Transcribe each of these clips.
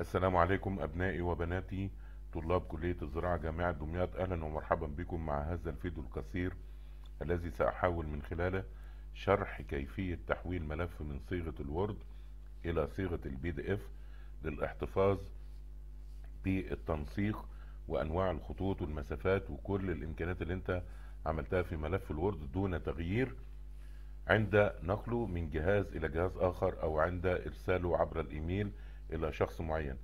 السلام عليكم أبنائي وبناتي طلاب كلية الزراعة جامعة دمياط أهلا ومرحبا بكم مع هذا الفيديو القصير الذي سأحاول من خلاله شرح كيفية تحويل ملف من صيغة الوورد إلى صيغة البي دي إف للاحتفاظ بالتنسيق وأنواع الخطوط والمسافات وكل الإمكانيات اللي أنت عملتها في ملف الوورد دون تغيير عند نقله من جهاز إلى جهاز آخر أو عند إرساله عبر الإيميل الى شخص معين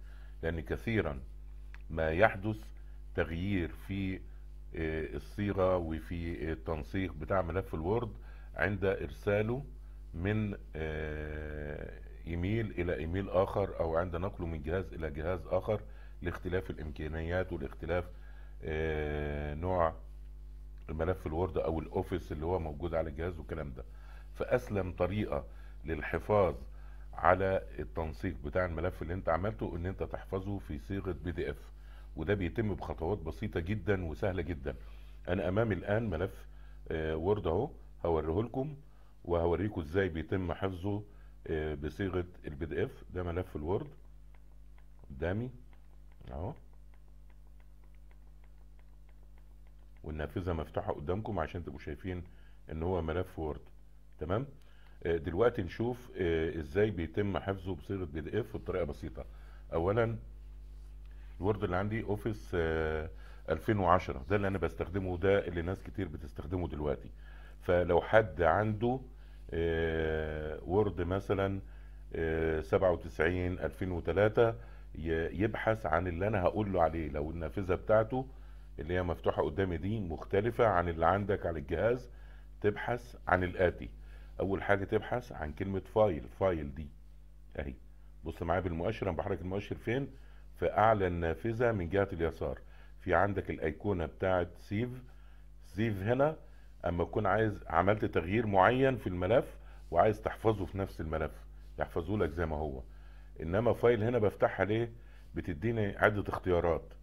لان كثيرا ما يحدث تغيير في آه، الصيغه وفي التنسيق آه، بتاع ملف الوورد عند ارساله من آه، ايميل الى ايميل اخر او عند نقله من جهاز الى جهاز اخر لاختلاف الامكانيات والاختلاف نوع ملف الوورد او الاوفيس اللي هو موجود على الجهاز والكلام ده فاسلم طريقه للحفاظ على التنسيق بتاع الملف اللي انت عملته ان انت تحفظه في صيغه بي دي اف وده بيتم بخطوات بسيطه جدا وسهله جدا انا امامي الان ملف وورد آه، اهو هوريه لكم وهوريكم ازاي بيتم حفظه آه، بصيغه البي دي اف ده ملف الوورد قدامي اهو والنافذه مفتوحه قدامكم عشان تبقوا شايفين ان هو ملف وورد تمام آه، دلوقتي نشوف آه، ازاي بيتم حفظه بصيغه بي دي اف بطريقه بسيطه اولا الوورد اللي عندي اوفيس 2010 آه، ده اللي انا بستخدمه ده اللي ناس كتير بتستخدمه دلوقتي فلو حد عنده وورد مثلا 97 2003 يبحث عن اللي انا هقول له عليه لو النافذه بتاعته اللي هي مفتوحه قدامي دي مختلفه عن اللي عندك على الجهاز تبحث عن الاتي اول حاجه تبحث عن كلمه فايل فايل دي اهي بص معايا بالمؤشر انا بحرك المؤشر فين في اعلى النافذه من جهه اليسار في عندك الايقونه بتاعه سيف سيف هنا اما تكون عايز عملت تغيير معين في الملف وعايز تحفظه في نفس الملف يحفظه لك زي ما هو انما فايل هنا بفتحها ليه بتديني عده اختيارات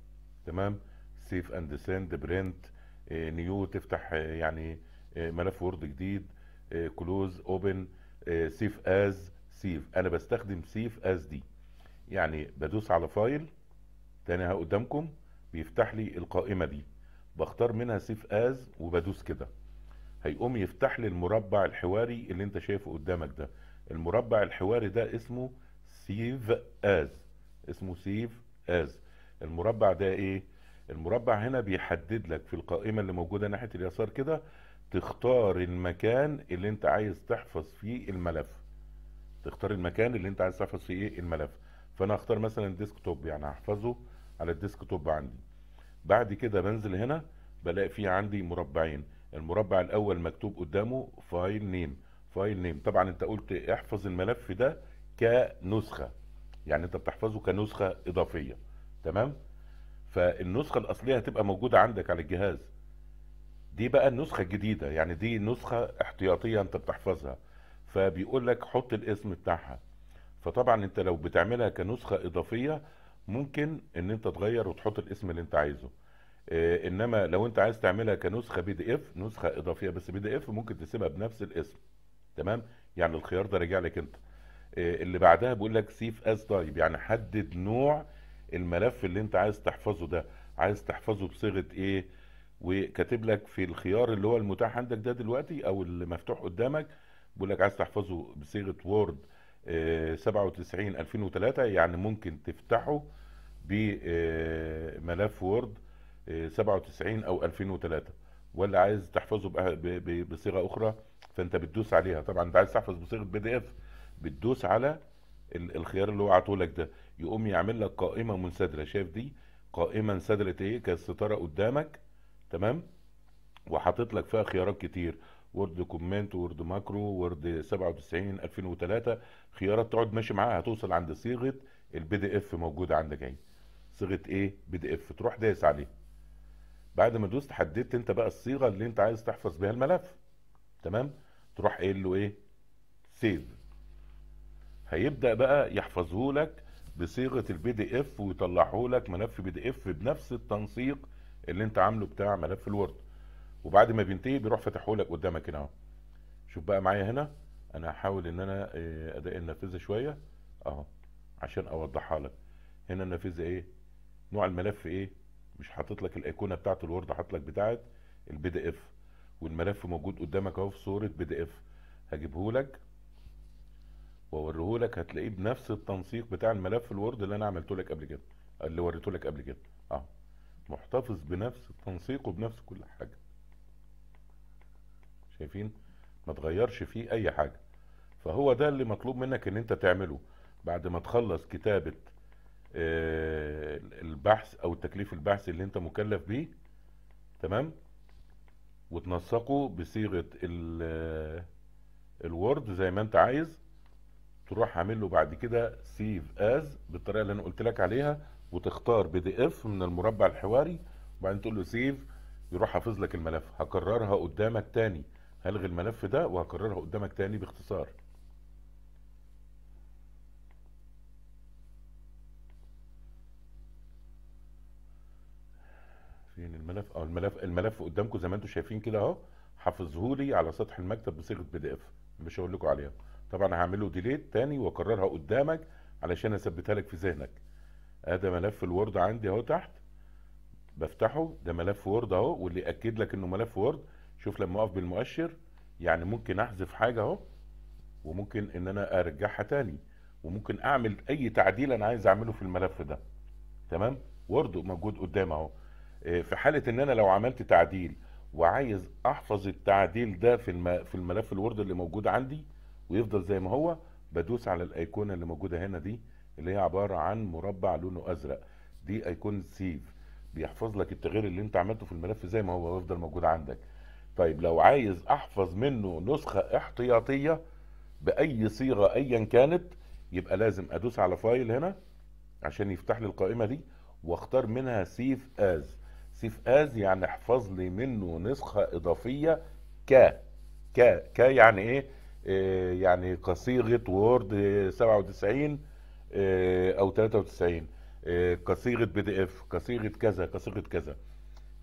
تمام سيف اند سند برنت نيو آه، تفتح آه، يعني آه، ملف وورد جديد كلوز اوبن سيف از سيف انا بستخدم سيف از دي يعني بدوس على فايل تاني قدامكم بيفتح لي القائمة دي بختار منها سيف از وبدوس كده هيقوم يفتح لي المربع الحواري اللي انت شايفه قدامك ده المربع الحواري ده اسمه سيف از اسمه سيف از المربع ده ايه المربع هنا بيحدد لك في القائمة اللي موجودة ناحية اليسار كده تختار المكان اللي انت عايز تحفظ فيه الملف تختار المكان اللي انت عايز تحفظ فيه ايه الملف فانا اختار مثلا توب يعني هحفظه على الديسكتوب عندي بعد كده بنزل هنا بلاقي في عندي مربعين المربع الاول مكتوب قدامه فايل نيم فايل نيم طبعا انت قلت احفظ الملف ده كنسخه يعني انت بتحفظه كنسخه اضافيه تمام فالنسخه الاصليه هتبقى موجوده عندك على الجهاز دي بقى النسخه الجديده يعني دي نسخه احتياطيه انت بتحفظها فبيقول لك حط الاسم بتاعها فطبعا انت لو بتعملها كنسخه اضافيه ممكن ان انت تغير وتحط الاسم اللي انت عايزه آه، انما لو انت عايز تعملها كنسخه بي دي اف نسخه اضافيه بس بي دي اف ممكن تسيبها بنفس الاسم تمام يعني الخيار ده راجع لك انت آه، اللي بعدها بيقول لك سيف از تايب يعني حدد نوع الملف اللي انت عايز تحفظه ده عايز تحفظه بصيغه ايه وكاتب لك في الخيار اللي هو المتاح عندك ده دلوقتي او المفتوح قدامك بيقول لك عايز تحفظه بصيغه وورد 97 2003 يعني ممكن تفتحه بملف وورد 97 او 2003 ولا عايز تحفظه بصيغه اخرى فانت بتدوس عليها طبعا انت عايز تحفظ بصيغه بي دي اف بتدوس على الخيار اللي هو لك ده يقوم يعمل لك قائمه منسدله شايف دي قائمه انسدلت ايه كالستاره قدامك تمام وحاطط لك فيها خيارات كتير وورد كومنت وورد ماكرو وورد 97 2003 خيارات تقعد ماشي معاها هتوصل عند صيغه البي دي اف موجوده عندك اهي صيغه ايه بي دي اف تروح دايس عليه بعد ما دوست حددت انت بقى الصيغه اللي انت عايز تحفظ بيها الملف تمام تروح قايل له ايه سيف هيبدا بقى يحفظه لك بصيغه البي دي اف ويطلعه لك ملف بي دي اف بنفس التنسيق اللي انت عامله بتاع ملف الوورد وبعد ما بينتهي بيروح فاتحه لك قدامك هنا اهو شوف بقى معايا هنا انا هحاول ان انا آه، ادق النافذه شويه اهو عشان اوضحها لك هنا النافذه ايه نوع الملف ايه مش حاطط لك الايقونه بتاعه الوورد حاطط لك بتاعه البي دي اف والملف موجود قدامك اهو في صوره بي دي اف هجيبه لك واوريه لك هتلاقيه بنفس التنسيق بتاع الملف الوورد اللي انا عملته لك قبل كده اللي وريته لك قبل كده اهو محتفظ بنفس التنسيق وبنفس كل حاجة شايفين ما تغيرش فيه اي حاجة فهو ده اللي مطلوب منك ان انت تعمله بعد ما تخلص كتابة آه، البحث او التكليف البحث اللي انت مكلف بيه تمام وتنسقه بصيغة آه، الوورد زي ما انت عايز تروح عامل له بعد كده سيف از بالطريقه اللي انا قلت لك عليها وتختار بي دي اف من المربع الحواري وبعدين تقول له سيف يروح حافظ لك الملف هكررها قدامك تاني هلغي الملف ده وهكررها قدامك تاني باختصار فين الملف اه الملف الملف قدامكم زي ما انتم شايفين كده اهو حافظهولي على سطح المكتب بصيغه بي دي اف مش هقول لكم عليها طبعا هعمله ديليت تاني واكررها قدامك علشان اثبتها لك في ذهنك ادي آه، ملف الوورد عندي اهو تحت بفتحه ده ملف وورد اهو واللي ياكد لك انه ملف وورد شوف لما اقف بالمؤشر يعني ممكن احذف حاجه اهو وممكن ان انا ارجعها تاني وممكن اعمل اي تعديل انا عايز اعمله في الملف ده تمام وورد موجود قدام اهو آه، في حاله ان انا لو عملت تعديل وعايز احفظ التعديل ده في في الملف الوورد اللي موجود عندي ويفضل زي ما هو بدوس على الايقونه اللي موجوده هنا دي اللي هي عباره عن مربع لونه ازرق دي ايكون سيف بيحفظ لك التغيير اللي انت عملته في الملف زي ما هو ويفضل موجود عندك طيب لو عايز احفظ منه نسخه احتياطيه باي صيغه ايا كانت يبقى لازم ادوس على فايل هنا عشان يفتح لي القائمه دي واختار منها سيف از سيف از يعني احفظ لي منه نسخه اضافيه ك ك ك يعني ايه, إيه يعني كصيغه وورد 97 آه، او 93 كصيغه آه، بي دي اف كصيغه كذا كصيغه كذا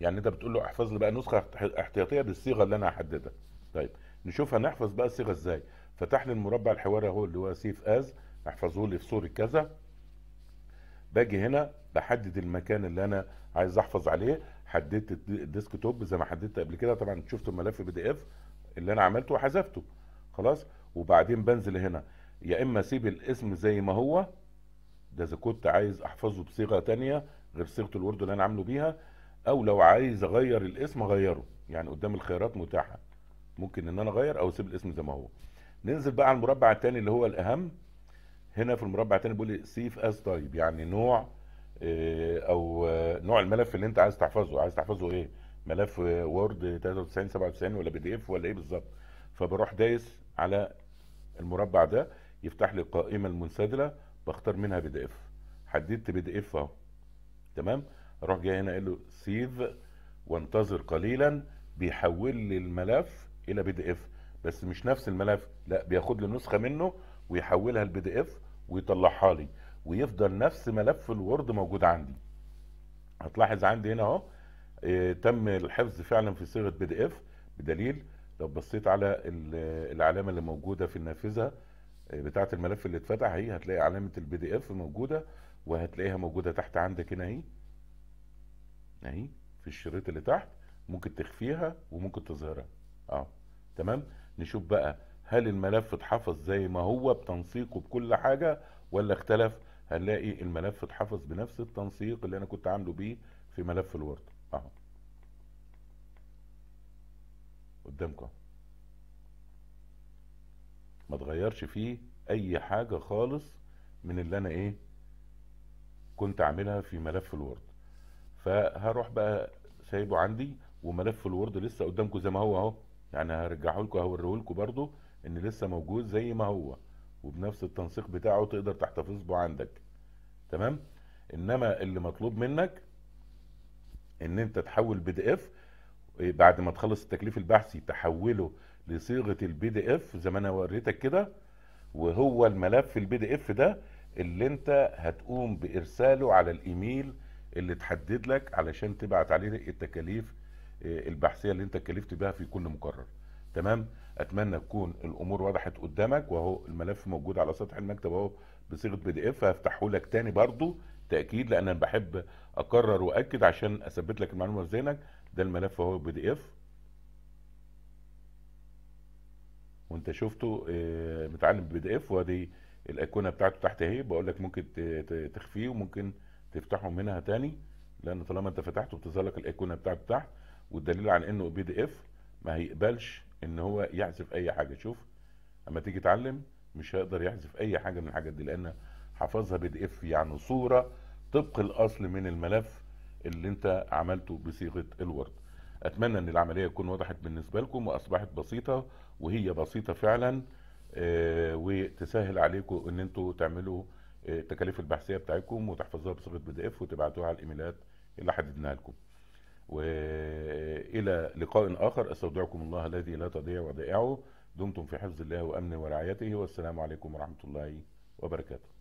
يعني انت بتقول له احفظ لي بقى نسخه احتياطيه بالصيغه اللي انا هحددها طيب نشوف هنحفظ بقى الصيغه ازاي فتح لي المربع الحواري اهو اللي هو سيف از احفظه لي في صوره كذا باجي هنا بحدد المكان اللي انا عايز احفظ عليه حددت الديسك توب زي ما حددت قبل كده طبعا شفت الملف بي دي اف اللي انا عملته وحذفته خلاص وبعدين بنزل هنا يا اما اسيب الاسم زي ما هو ده اذا كنت عايز احفظه بصيغه تانية غير صيغه الوورد اللي انا عامله بيها او لو عايز اغير الاسم اغيره يعني قدام الخيارات متاحه ممكن ان انا اغير او اسيب الاسم زي ما هو ننزل بقى على المربع الثاني اللي هو الاهم هنا في المربع الثاني بيقول لي سيف از تايب يعني نوع آه، او آه، نوع الملف اللي انت عايز تحفظه عايز تحفظه ايه ملف آه، وورد 93 97 ولا بي دي اف ولا ايه بالظبط فبروح دايس على المربع ده يفتح لي القائمه المنسدله بختار منها بي دي اف حددت بي دي اف اهو تمام اروح جاي هنا قايل له سيف وانتظر قليلا بيحول لي الملف الى بي دي اف بس مش نفس الملف لا بياخد لي نسخه منه ويحولها لبي دي اف ويطلعها لي ويفضل نفس ملف الوورد موجود عندي هتلاحظ عندي هنا اهو آه، تم الحفظ فعلا في صيغه بي دي اف بدليل لو بصيت على العلامه اللي موجوده في النافذه بتاعه الملف اللي اتفتح اهي هتلاقي علامه البي دي اف موجوده وهتلاقيها موجوده تحت عندك هنا اهي اهي في الشريط اللي تحت ممكن تخفيها وممكن تظهرها اه تمام نشوف بقى هل الملف اتحفظ زي ما هو بتنسيقه بكل حاجه ولا اختلف هنلاقي الملف اتحفظ بنفس التنسيق اللي انا كنت عامله بيه في ملف الورد اهو قدامكم ما تغيرش فيه اي حاجة خالص من اللي انا ايه كنت عاملها في ملف الوورد فهروح بقى سايبه عندي وملف الوورد لسه قدامكم زي ما هو اهو يعني هرجعه لكم هوريه لكم برضو ان لسه موجود زي ما هو وبنفس التنسيق بتاعه تقدر تحتفظ به عندك تمام انما اللي مطلوب منك ان انت تحول بي دي اف إيه، بعد ما تخلص التكليف البحثي تحوله لصيغه البي دي اف زي ما انا وريتك كده وهو الملف البي دي اف ده اللي انت هتقوم بارساله على الايميل اللي تحدد لك علشان تبعت عليه التكاليف آه، البحثيه اللي انت كلفت بها في كل مقرر تمام اتمنى تكون الامور وضحت قدامك واهو الملف موجود على سطح المكتب اهو بصيغه بي دي اف هفتحه لك تاني برضو تاكيد لان انا بحب اكرر واكد عشان اثبت لك المعلومه في ذهنك ده الملف اهو بي دي اف وانت شفته آه، متعلم بي دي اف وادي الايقونه بتاعته تحت اهي بقول لك ممكن تخفيه وممكن تفتحه منها تاني لان طالما انت فتحته بتظهر لك الايقونه بتاعته تحت والدليل على انه بي دي اف ما هيقبلش ان هو يحذف اي حاجه شوف اما تيجي تعلم مش هيقدر يحذف اي حاجه من الحاجات دي لان حفظها بي دي اف يعني صوره طبق الاصل من الملف اللي انت عملته بصيغه الوورد اتمنى ان العمليه تكون وضحت بالنسبه لكم واصبحت بسيطه وهي بسيطه فعلا آه، وتسهل عليكم ان انتوا تعملوا آه، التكاليف البحثيه بتاعتكم وتحفظوها بصيغه بي دي اف وتبعتوها على الايميلات اللي حددناها لكم والى لقاء اخر استودعكم الله الذي لا تضيع ودائعه دمتم في حفظ الله وامنه ورعايته والسلام عليكم ورحمه الله وبركاته